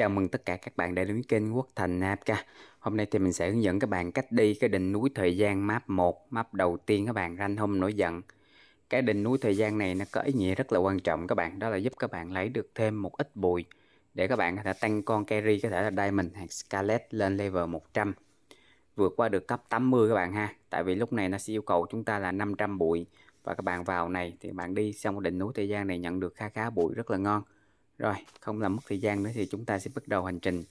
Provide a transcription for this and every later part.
Chào mừng tất cả các bạn đã đến kênh Quốc Thành Apca Hôm nay thì mình sẽ hướng dẫn các bạn cách đi cái đỉnh núi thời gian map 1 Map đầu tiên các bạn ranh hôm nổi giận Cái đỉnh núi thời gian này nó có ý nghĩa rất là quan trọng các bạn Đó là giúp các bạn lấy được thêm một ít bụi Để các bạn có thể tăng con carry có thể là Diamond hoặc Scarlet lên level 100 Vượt qua được cấp 80 các bạn ha Tại vì lúc này nó sẽ yêu cầu chúng ta là 500 bụi Và các bạn vào này thì bạn đi xong đỉnh núi thời gian này nhận được khá khá bụi rất là ngon rồi, không làm mất thời gian nữa thì chúng ta sẽ bắt đầu hành trình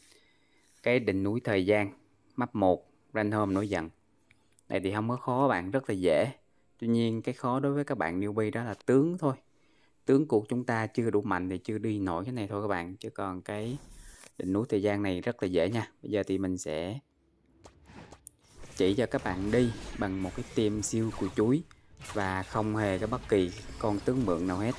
cái đỉnh núi thời gian map 1 Ranhom nổi giận. Này thì không có khó bạn, rất là dễ. Tuy nhiên cái khó đối với các bạn newbie đó là tướng thôi. Tướng của chúng ta chưa đủ mạnh thì chưa đi nổi cái này thôi các bạn. Chứ còn cái đỉnh núi thời gian này rất là dễ nha. Bây giờ thì mình sẽ chỉ cho các bạn đi bằng một cái tiêm siêu của chuối và không hề có bất kỳ con tướng mượn nào hết.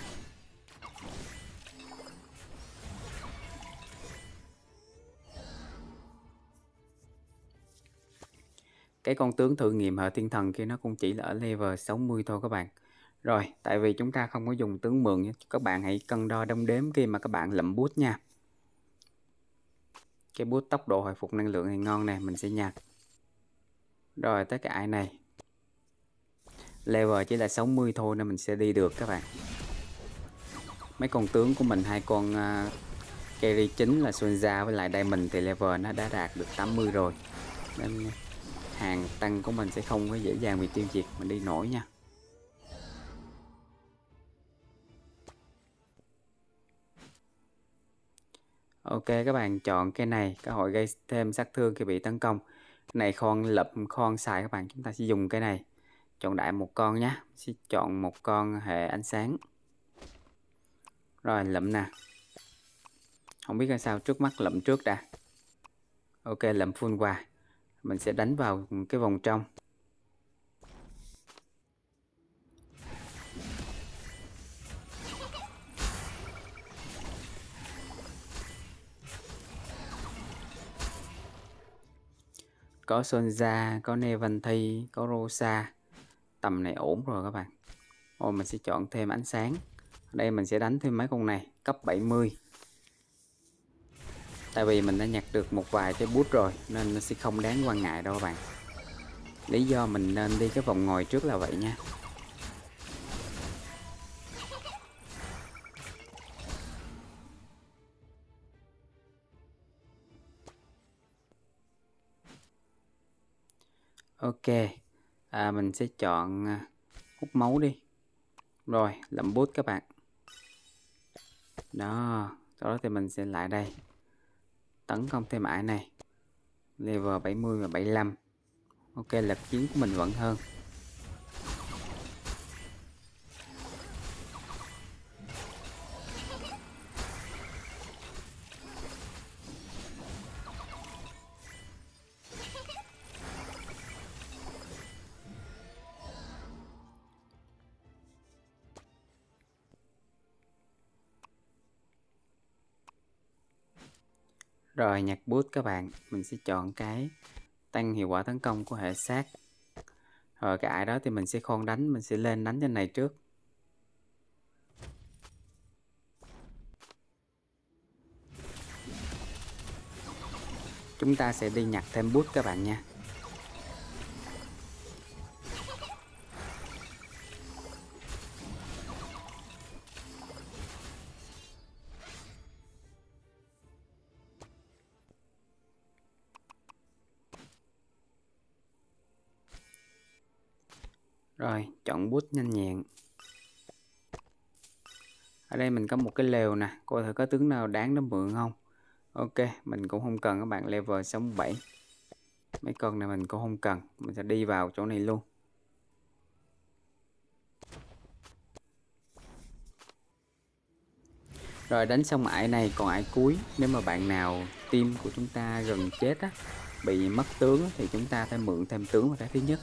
cái con tướng thử nghiệm hệ thiên thần kia nó cũng chỉ là ở level 60 thôi các bạn rồi tại vì chúng ta không có dùng tướng mượn nhé các bạn hãy cân đo đong đếm khi mà các bạn lậm bút nha cái bút tốc độ hồi phục năng lượng này ngon này mình sẽ nhặt rồi tới cái ai này level chỉ là 60 thôi nên mình sẽ đi được các bạn mấy con tướng của mình hai con uh, carry chính là Sunza với lại Diamond thì level nó đã đạt được 80 rồi nên hàng tăng của mình sẽ không có dễ dàng bị tiêu diệt mình đi nổi nha Ok các bạn chọn cái này cơ hội gây thêm sát thương khi bị tấn công này con lập con xài các bạn chúng ta sẽ dùng cái này chọn đại một con nhé sẽ chọn một con hệ ánh sáng rồi lụm nè không biết là sao trước mắt lụm trước đã ok lụm full quà mình sẽ đánh vào cái vòng trong có sơn Sonja, có Nevanthi, có Rosa tầm này ổn rồi các bạn Ồ, mình sẽ chọn thêm ánh sáng ở đây mình sẽ đánh thêm mấy con này cấp 70 tại vì mình đã nhặt được một vài cái bút rồi nên nó sẽ không đáng quan ngại đâu các bạn lý do mình nên đi cái vòng ngồi trước là vậy nha ok à, mình sẽ chọn à, hút máu đi rồi làm bút các bạn đó sau đó thì mình sẽ lại đây tấn công thêm ải này level 70 và 75 ok lực chiến của mình vẫn hơn Rồi nhặt bút các bạn, mình sẽ chọn cái tăng hiệu quả tấn công của hệ sát. Rồi cái ải đó thì mình sẽ khoan đánh, mình sẽ lên đánh trên này trước. Chúng ta sẽ đi nhặt thêm bút các bạn nha. Rồi, chọn bút nhanh nhẹn. Ở đây mình có một cái lều nè, coi thử có tướng nào đáng để mượn không. Ok, mình cũng không cần các bạn level 67. Mấy con này mình cũng không cần, mình sẽ đi vào chỗ này luôn. Rồi đánh xong ải này còn ải cuối, nếu mà bạn nào tim của chúng ta gần chết á, bị mất tướng thì chúng ta phải mượn thêm tướng vào cái thứ nhất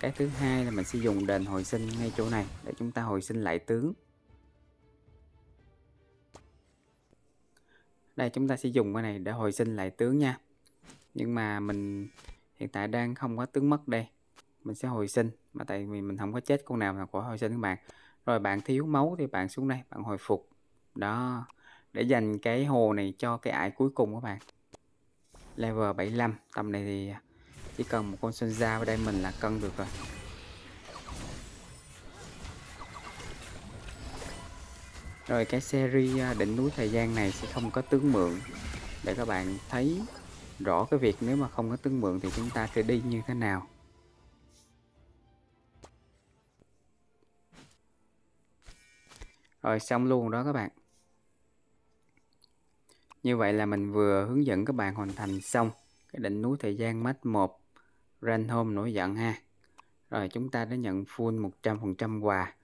cái thứ hai là mình sẽ dùng đền hồi sinh ngay chỗ này để chúng ta hồi sinh lại tướng đây chúng ta sẽ dùng cái này để hồi sinh lại tướng nha nhưng mà mình hiện tại đang không có tướng mất đây mình sẽ hồi sinh mà tại vì mình không có chết con nào là có hồi sinh các bạn rồi bạn thiếu máu thì bạn xuống đây bạn hồi phục đó để dành cái hồ này cho cái ải cuối cùng các bạn level 75 tầm này thì chỉ cần một con sơn da vào đây mình là cân được rồi rồi cái series à, đỉnh núi thời gian này sẽ không có tướng mượn để các bạn thấy rõ cái việc nếu mà không có tướng mượn thì chúng ta sẽ đi như thế nào rồi xong luôn đó các bạn như vậy là mình vừa hướng dẫn các bạn hoàn thành xong cái đỉnh núi thời gian match 1 Ren nổi giận ha. Rồi chúng ta đã nhận full 100% quà.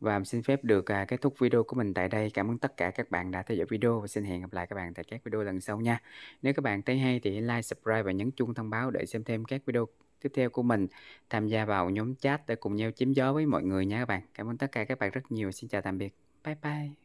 Và xin phép được à, kết thúc video của mình tại đây. Cảm ơn tất cả các bạn đã theo dõi video và xin hẹn gặp lại các bạn tại các video lần sau nha. Nếu các bạn thấy hay thì like, subscribe và nhấn chuông thông báo để xem thêm các video tiếp theo của mình. Tham gia vào nhóm chat để cùng nhau chiếm gió với mọi người nha các bạn. Cảm ơn tất cả các bạn rất nhiều. Xin chào tạm biệt. Bye bye.